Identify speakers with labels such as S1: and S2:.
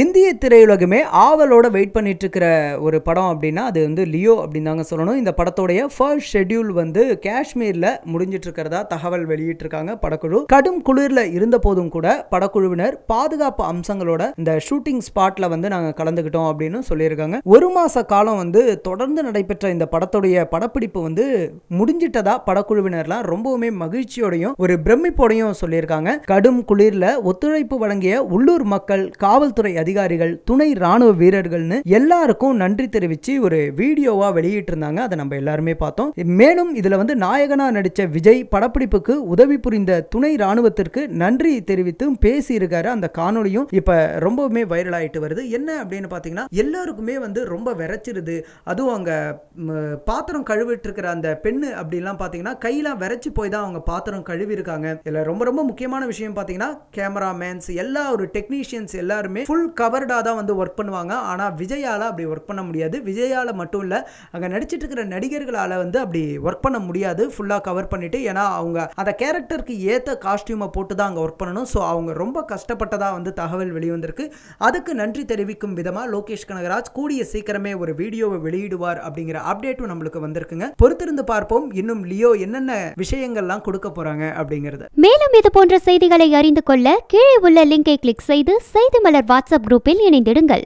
S1: இந்திய திரையுலகமே ஆவலோட வெயிட் பண்ணிட்டு இருக்கிற ஒரு படம் அப்படின்னா அது வந்து லியோ அப்படின்னு தாங்க சொல்லணும் இந்த படத்தோடைய ஃபர்ஸ்ட் ஷெட்யூல் வந்து காஷ்மீரில் முடிஞ்சிட்டு இருக்கிறதா தகவல் வெளியிட்டிருக்காங்க படக்குழு கடும் குளிரில் இருந்த போதும் கூட படக்குழுவினர் பாதுகாப்பு அம்சங்களோட இந்த ஷூட்டிங் ஸ்பாட்ல வந்து நாங்கள் கலந்துக்கிட்டோம் அப்படின்னு சொல்லியிருக்காங்க ஒரு மாச காலம் வந்து தொடர்ந்து நடைபெற்ற இந்த படத்துடைய படப்பிடிப்பு வந்து முடிஞ்சிட்டதா படக்குழுவினர்லாம் ரொம்பவுமே மகிழ்ச்சியோடையும் ஒரு பிரமிப்போடையும் சொல்லியிருக்காங்க கடும் குளிரில் ஒத்துழைப்பு வழங்கிய உள்ளூர் மக்கள் காவல்துறை அதிகாரிகள் துணை ராணுவ வீரர்கள்னு எல்லாருக்கும் நன்றி தெரிவித்து ஒரு வீடியோவா வெளியிட்டு இருந்தாங்க அதை நம்ம எல்லாருமே பார்த்தோம் மேலும் இதுல வந்து நாயகனா நடிச்ச விஜய் படப்பிடிப்புக்கு உதவி புரிந்த துணை ராணுவத்திற்கு நன்றி தெரிவித்தும் பேசி இருக்காரு அந்த காணொலியும் இப்ப ரொம்பவுமே வைரல் ஆயிட்டு வருது என்ன அப்படின்னு பாத்தீங்கன்னா எல்லாருக்குமே வந்து ரொம்ப விரைச்சிருது அதுவும் அங்க பாத்திரம் கழுவிட்டு இருக்கிற அந்த பெண்ணு அப்படிலாம் பாத்தீங்கன்னா கையெல்லாம் விரைச்சி போய் தான் அவங்க பாத்திரம் கழுவி இருக்காங்க இதுல ரொம்ப ரொம்ப முக்கியமான விஷயம் பாத்தீங்கன்னா கேமராமேன்ஸ் எல்லா ஒரு டெக்னீஷியன்ஸ் எல்லாருமே ஃபுல் கவர்டாக தான் வந்து ஒர்க் பண்ணுவாங்க ஆனால் விஜயால் அப்படி ஒர்க் பண்ண முடியாது விஜயால் மட்டும் இல்லை அங்கே நடிச்சிட்டு இருக்கிற நடிகர்களால் வந்து அப்படி ஒர்க் பண்ண முடியாது ஃபுல்லாக கவர் பண்ணிவிட்டு ஏன்னா அவங்க அந்த கேரக்டருக்கு ஏற்ற காஸ்டியூமை போட்டு தான் அங்கே ஒர்க் பண்ணணும் ஸோ அவங்க ரொம்ப கஷ்டப்பட்டதாக வந்து தகவல் வெளிவந்திருக்கு அதுக்கு நன்றி தெரிவிக்கும் விதமாக லோகேஷ் கனகராஜ் கூடிய சீக்கிரமே ஒரு வீடியோவை வெளியிடுவார் அப்படிங்கிற அப்டேட்டும் நம்மளுக்கு வந்திருக்குங்க பொறுத்திருந்து பார்ப்போம் இன்னும் லியோ என்னென்ன விஷயங்கள்லாம் கொடுக்க போகிறாங்க அப்படிங்கிறது மேலும் மேலும் இது போன்ற செய்திகளை அறிந்து கொள்ள கீழே உள்ள லிங்கை கிளிக் செய்து செய்தி மலர் வாட்ஸ்அப் குரூப்பில் இணைந்திடுங்கள்